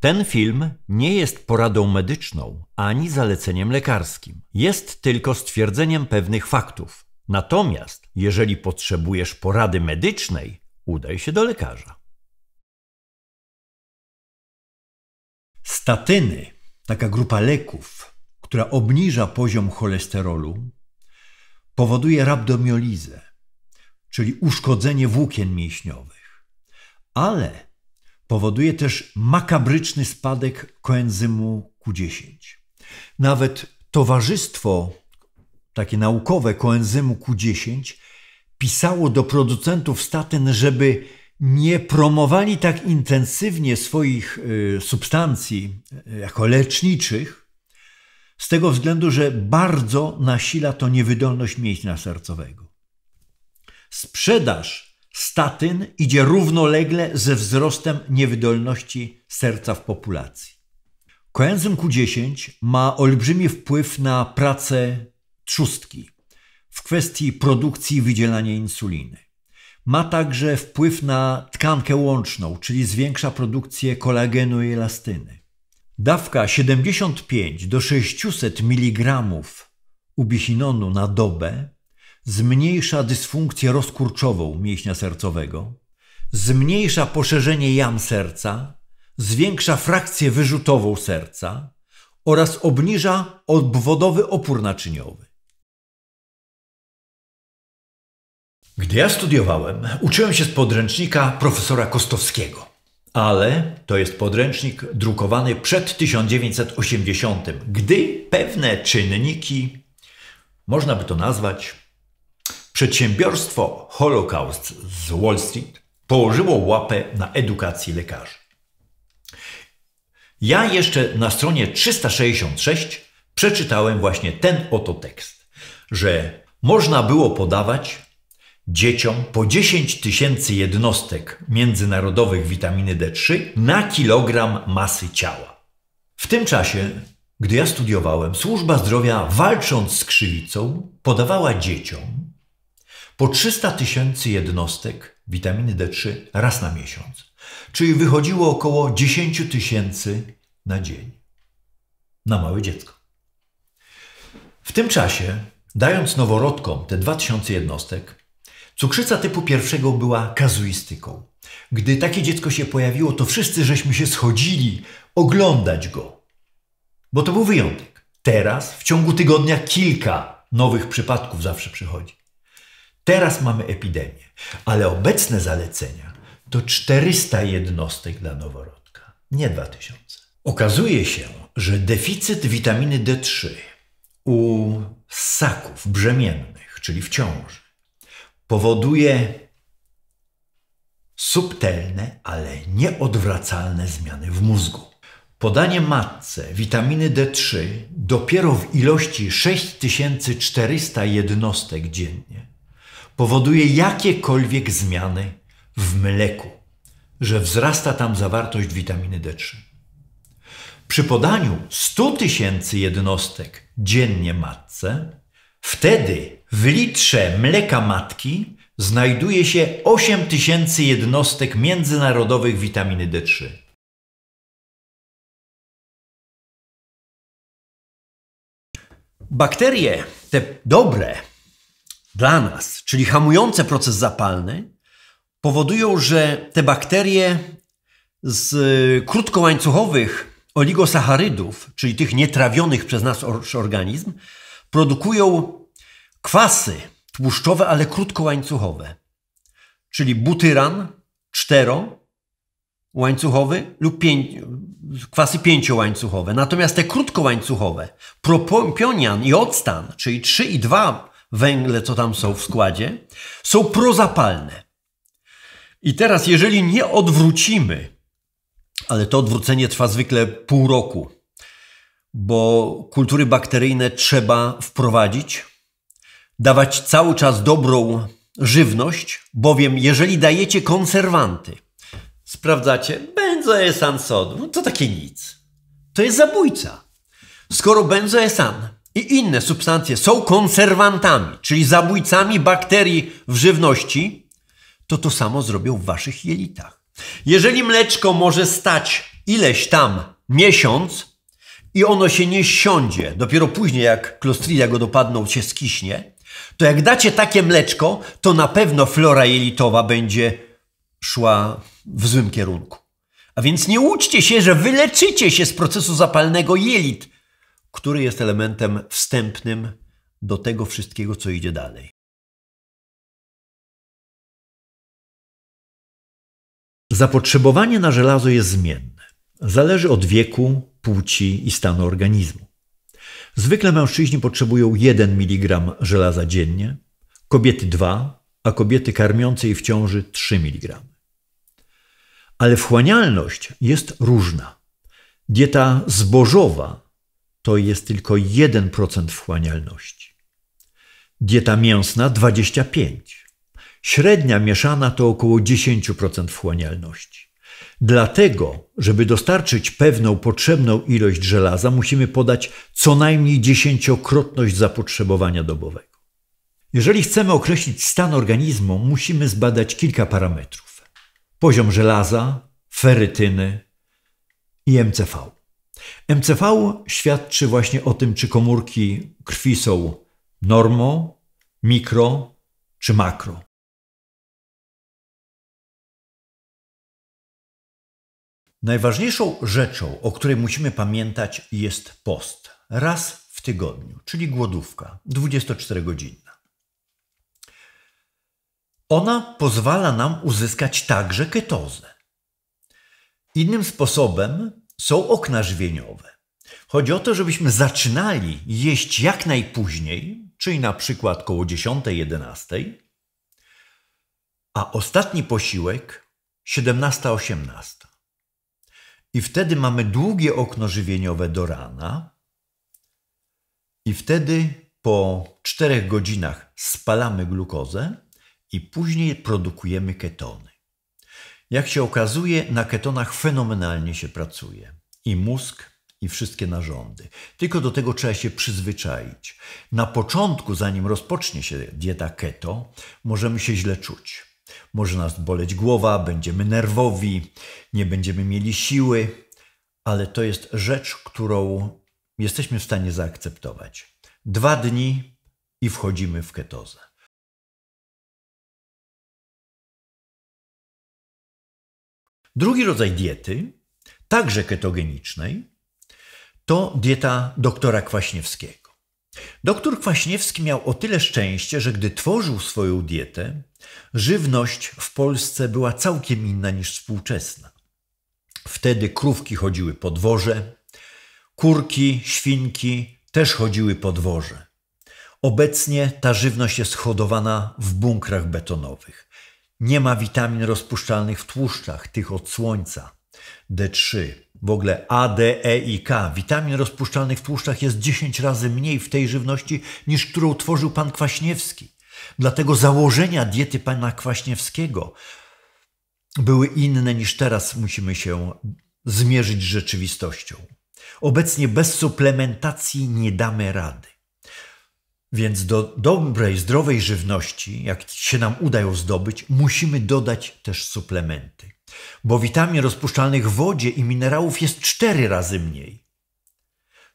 Ten film nie jest poradą medyczną ani zaleceniem lekarskim. Jest tylko stwierdzeniem pewnych faktów. Natomiast, jeżeli potrzebujesz porady medycznej, udaj się do lekarza. Statyny, taka grupa leków, która obniża poziom cholesterolu, powoduje rabdomiolizę, czyli uszkodzenie włókien mięśniowych. Ale powoduje też makabryczny spadek koenzymu Q10. Nawet towarzystwo takie naukowe koenzymu Q10 pisało do producentów statyn, żeby nie promowali tak intensywnie swoich y, substancji y, jako leczniczych, z tego względu, że bardzo nasila to niewydolność mięśnia sercowego. Sprzedaż statyn idzie równolegle ze wzrostem niewydolności serca w populacji. Koenzym Q10 ma olbrzymi wpływ na pracę trzustki w kwestii produkcji i wydzielania insuliny. Ma także wpływ na tkankę łączną, czyli zwiększa produkcję kolagenu i elastyny. Dawka 75 do 600 mg ubichinonu na dobę zmniejsza dysfunkcję rozkurczową mięśnia sercowego, zmniejsza poszerzenie jam serca, zwiększa frakcję wyrzutową serca oraz obniża obwodowy opór naczyniowy. Gdy ja studiowałem, uczyłem się z podręcznika profesora Kostowskiego, ale to jest podręcznik drukowany przed 1980, gdy pewne czynniki, można by to nazwać Przedsiębiorstwo Holocaust z Wall Street położyło łapę na edukacji lekarzy. Ja jeszcze na stronie 366 przeczytałem właśnie ten oto tekst, że można było podawać dzieciom po 10 tysięcy jednostek międzynarodowych witaminy D3 na kilogram masy ciała. W tym czasie, gdy ja studiowałem, służba zdrowia walcząc z krzywicą podawała dzieciom po 300 tysięcy jednostek witaminy D3 raz na miesiąc, czyli wychodziło około 10 tysięcy na dzień na małe dziecko. W tym czasie, dając noworodkom te 2000 jednostek, cukrzyca typu pierwszego była kazuistyką. Gdy takie dziecko się pojawiło, to wszyscy żeśmy się schodzili oglądać go, bo to był wyjątek. Teraz w ciągu tygodnia kilka nowych przypadków zawsze przychodzi. Teraz mamy epidemię, ale obecne zalecenia to 400 jednostek dla noworodka, nie 2000. Okazuje się, że deficyt witaminy D3 u ssaków brzemiennych, czyli w ciąży, powoduje subtelne, ale nieodwracalne zmiany w mózgu. Podanie matce witaminy D3 dopiero w ilości 6400 jednostek dziennie powoduje jakiekolwiek zmiany w mleku, że wzrasta tam zawartość witaminy D3. Przy podaniu 100 tysięcy jednostek dziennie matce, wtedy w litrze mleka matki znajduje się 8 tysięcy jednostek międzynarodowych witaminy D3. Bakterie, te dobre, dla nas, czyli hamujące proces zapalny, powodują, że te bakterie z y, krótkołańcuchowych oligosacharydów, czyli tych nietrawionych przez nas organizm, produkują kwasy tłuszczowe, ale krótkołańcuchowe, czyli butyran cztero łańcuchowy lub pię... kwasy pięciołańcuchowe. Natomiast te krótkołańcuchowe, propionian i octan, czyli 3 i 2 węgle, co tam są w składzie, są prozapalne. I teraz, jeżeli nie odwrócimy, ale to odwrócenie trwa zwykle pół roku, bo kultury bakteryjne trzeba wprowadzić, dawać cały czas dobrą żywność, bowiem jeżeli dajecie konserwanty, sprawdzacie, benzoesan sodu, no to takie nic. To jest zabójca. Skoro benzoesan i inne substancje są konserwantami, czyli zabójcami bakterii w żywności, to to samo zrobią w waszych jelitach. Jeżeli mleczko może stać ileś tam miesiąc i ono się nie siądzie, dopiero później jak klostridia go dopadną, się skiśnie, to jak dacie takie mleczko, to na pewno flora jelitowa będzie szła w złym kierunku. A więc nie łudźcie się, że wyleczycie się z procesu zapalnego jelit, który jest elementem wstępnym do tego wszystkiego, co idzie dalej. Zapotrzebowanie na żelazo jest zmienne. Zależy od wieku, płci i stanu organizmu. Zwykle mężczyźni potrzebują 1 mg żelaza dziennie, kobiety 2, a kobiety karmiące i w ciąży 3 mg. Ale wchłanialność jest różna. Dieta zbożowa to jest tylko 1% wchłanialności. Dieta mięsna 25%. Średnia mieszana to około 10% wchłanialności. Dlatego, żeby dostarczyć pewną potrzebną ilość żelaza, musimy podać co najmniej dziesięciokrotność zapotrzebowania dobowego. Jeżeli chcemy określić stan organizmu, musimy zbadać kilka parametrów: poziom żelaza, ferytyny i MCV. MCV świadczy właśnie o tym, czy komórki krwi są normo, mikro czy makro. Najważniejszą rzeczą, o której musimy pamiętać, jest post. Raz w tygodniu, czyli głodówka 24-godzinna. Ona pozwala nam uzyskać także ketozę. Innym sposobem są okna żywieniowe. Chodzi o to, żebyśmy zaczynali jeść jak najpóźniej, czyli na przykład koło 10-11, a ostatni posiłek 17-18. I wtedy mamy długie okno żywieniowe do rana, i wtedy po 4 godzinach spalamy glukozę i później produkujemy ketony. Jak się okazuje, na ketonach fenomenalnie się pracuje. I mózg, i wszystkie narządy. Tylko do tego trzeba się przyzwyczaić. Na początku, zanim rozpocznie się dieta keto, możemy się źle czuć. Może nas boleć głowa, będziemy nerwowi, nie będziemy mieli siły, ale to jest rzecz, którą jesteśmy w stanie zaakceptować. Dwa dni i wchodzimy w ketozę. Drugi rodzaj diety, także ketogenicznej, to dieta doktora Kwaśniewskiego. Doktor Kwaśniewski miał o tyle szczęście, że gdy tworzył swoją dietę, żywność w Polsce była całkiem inna niż współczesna. Wtedy krówki chodziły po dworze, kurki, świnki też chodziły po dworze. Obecnie ta żywność jest hodowana w bunkrach betonowych. Nie ma witamin rozpuszczalnych w tłuszczach, tych od słońca. D3, w ogóle A, D, E i K. Witamin rozpuszczalnych w tłuszczach jest 10 razy mniej w tej żywności niż którą tworzył pan Kwaśniewski. Dlatego założenia diety pana Kwaśniewskiego były inne niż teraz musimy się zmierzyć z rzeczywistością. Obecnie bez suplementacji nie damy rady. Więc do dobrej, zdrowej żywności, jak się nam uda ją zdobyć, musimy dodać też suplementy. Bo witamin rozpuszczalnych w wodzie i minerałów jest cztery razy mniej.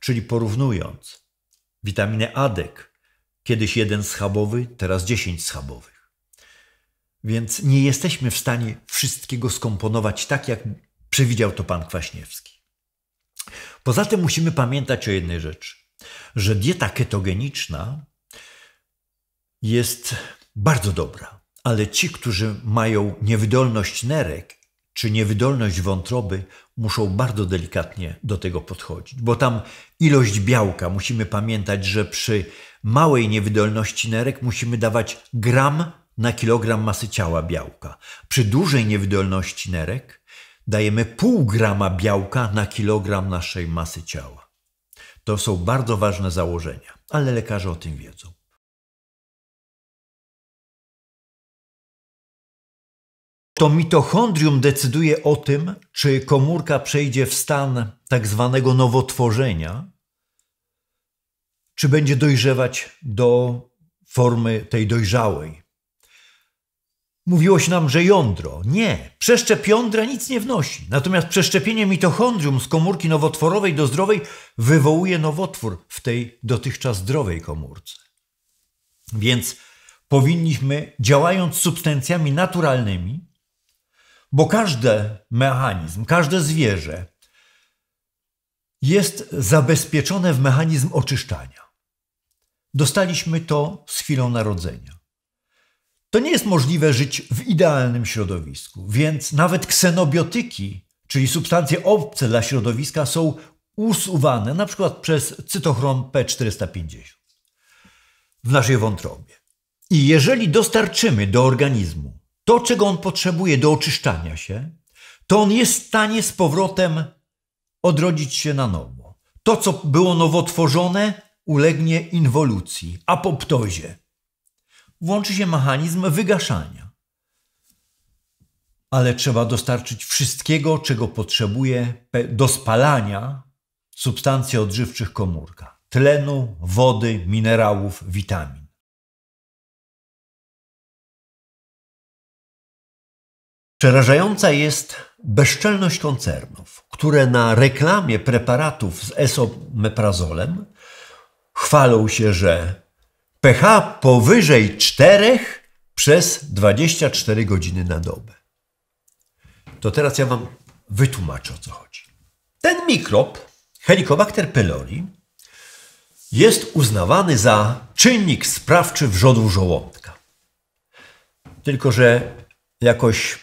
Czyli porównując, witaminę ADEK, kiedyś jeden schabowy, teraz dziesięć schabowych. Więc nie jesteśmy w stanie wszystkiego skomponować tak, jak przewidział to pan Kwaśniewski. Poza tym musimy pamiętać o jednej rzeczy że dieta ketogeniczna jest bardzo dobra, ale ci, którzy mają niewydolność nerek czy niewydolność wątroby, muszą bardzo delikatnie do tego podchodzić, bo tam ilość białka, musimy pamiętać, że przy małej niewydolności nerek musimy dawać gram na kilogram masy ciała białka. Przy dużej niewydolności nerek dajemy pół grama białka na kilogram naszej masy ciała. To są bardzo ważne założenia, ale lekarze o tym wiedzą. To mitochondrium decyduje o tym, czy komórka przejdzie w stan tak zwanego nowotworzenia, czy będzie dojrzewać do formy tej dojrzałej, Mówiło się nam, że jądro. Nie, przeszczep jądra nic nie wnosi. Natomiast przeszczepienie mitochondrium z komórki nowotworowej do zdrowej wywołuje nowotwór w tej dotychczas zdrowej komórce. Więc powinniśmy, działając substancjami naturalnymi, bo każdy mechanizm, każde zwierzę jest zabezpieczone w mechanizm oczyszczania. Dostaliśmy to z chwilą narodzenia. To nie jest możliwe żyć w idealnym środowisku, więc nawet ksenobiotyki, czyli substancje obce dla środowiska, są usuwane na przykład przez cytochrom P450 w naszej wątrobie. I jeżeli dostarczymy do organizmu to, czego on potrzebuje do oczyszczania się, to on jest w stanie z powrotem odrodzić się na nowo. To, co było nowotworzone, ulegnie inwolucji, apoptozie włączy się mechanizm wygaszania. Ale trzeba dostarczyć wszystkiego, czego potrzebuje do spalania substancji odżywczych komórka: tlenu, wody, minerałów, witamin. Przerażająca jest bezczelność koncernów, które na reklamie preparatów z esomeprazolem chwalą się, że pH powyżej 4 przez 24 godziny na dobę. To teraz ja Wam wytłumaczę o co chodzi. Ten mikrob, Helicobacter pylori, jest uznawany za czynnik sprawczy wrzodu żołądka. Tylko, że jakoś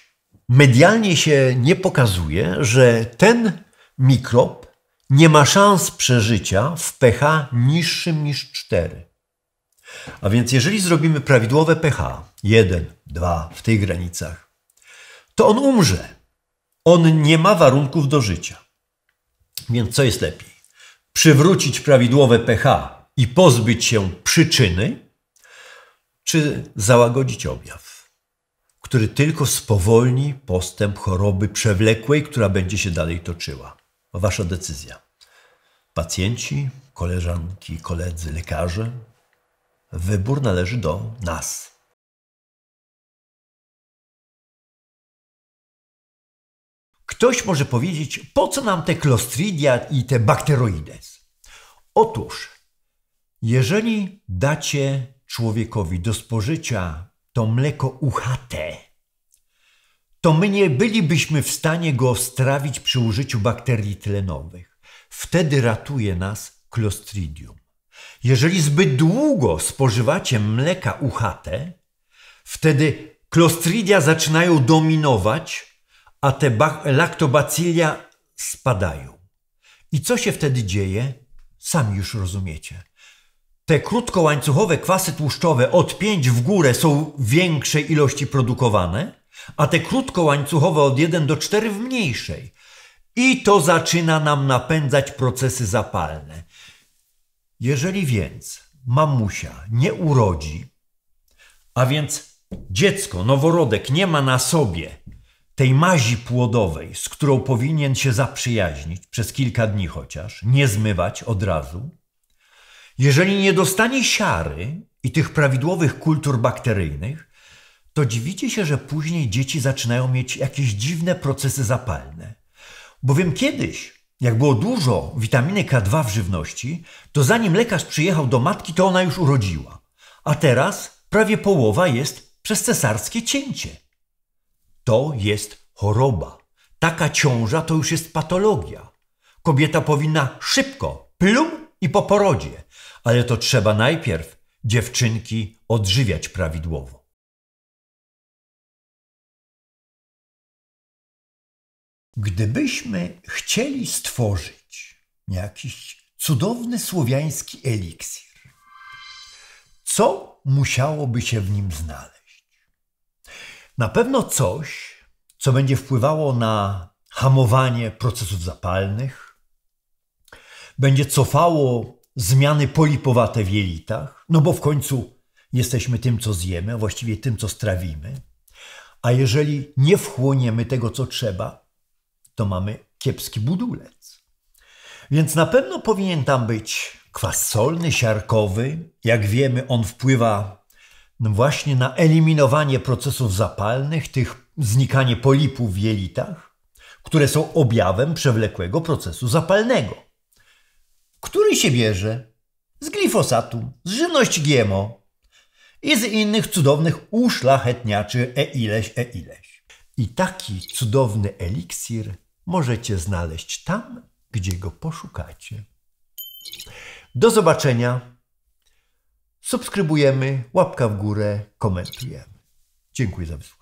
medialnie się nie pokazuje, że ten mikrob nie ma szans przeżycia w pH niższym niż 4. A więc jeżeli zrobimy prawidłowe pH 1, 2 w tych granicach, to on umrze. On nie ma warunków do życia. Więc co jest lepiej? Przywrócić prawidłowe pH i pozbyć się przyczyny, czy załagodzić objaw, który tylko spowolni postęp choroby przewlekłej, która będzie się dalej toczyła. Wasza decyzja. Pacjenci, koleżanki, koledzy, lekarze, Wybór należy do nas Ktoś może powiedzieć, po co nam te Clostridia i te Bacteroides? Otóż, jeżeli dacie człowiekowi do spożycia to mleko uchate, to my nie bylibyśmy w stanie go strawić przy użyciu bakterii tlenowych. Wtedy ratuje nas Clostridium. Jeżeli zbyt długo spożywacie mleka uchate, wtedy klostridia zaczynają dominować, a te laktobacilia spadają. I co się wtedy dzieje? Sami już rozumiecie. Te krótkołańcuchowe kwasy tłuszczowe od 5 w górę są w większej ilości produkowane, a te krótkołańcuchowe od 1 do 4 w mniejszej. I to zaczyna nam napędzać procesy zapalne. Jeżeli więc mamusia nie urodzi, a więc dziecko, noworodek nie ma na sobie tej mazi płodowej, z którą powinien się zaprzyjaźnić przez kilka dni chociaż, nie zmywać od razu, jeżeli nie dostanie siary i tych prawidłowych kultur bakteryjnych, to dziwicie się, że później dzieci zaczynają mieć jakieś dziwne procesy zapalne. Bowiem kiedyś jak było dużo witaminy K2 w żywności, to zanim lekarz przyjechał do matki, to ona już urodziła. A teraz prawie połowa jest przez cesarskie cięcie. To jest choroba. Taka ciąża to już jest patologia. Kobieta powinna szybko, plum i po porodzie, ale to trzeba najpierw dziewczynki odżywiać prawidłowo. Gdybyśmy chcieli stworzyć jakiś cudowny słowiański eliksir, co musiałoby się w nim znaleźć? Na pewno coś, co będzie wpływało na hamowanie procesów zapalnych, będzie cofało zmiany polipowate w jelitach, no bo w końcu jesteśmy tym, co zjemy, a właściwie tym, co strawimy. A jeżeli nie wchłoniemy tego, co trzeba, to mamy kiepski budulec. Więc na pewno powinien tam być kwas solny, siarkowy. Jak wiemy, on wpływa no właśnie na eliminowanie procesów zapalnych, tych znikanie polipów w jelitach, które są objawem przewlekłego procesu zapalnego, który się bierze z glifosatu, z żywności GMO i z innych cudownych uszlachetniaczy e ileś, e ileś. I taki cudowny eliksir możecie znaleźć tam, gdzie go poszukacie. Do zobaczenia. Subskrybujemy, łapka w górę, komentujemy. Dziękuję za wysłuchanie.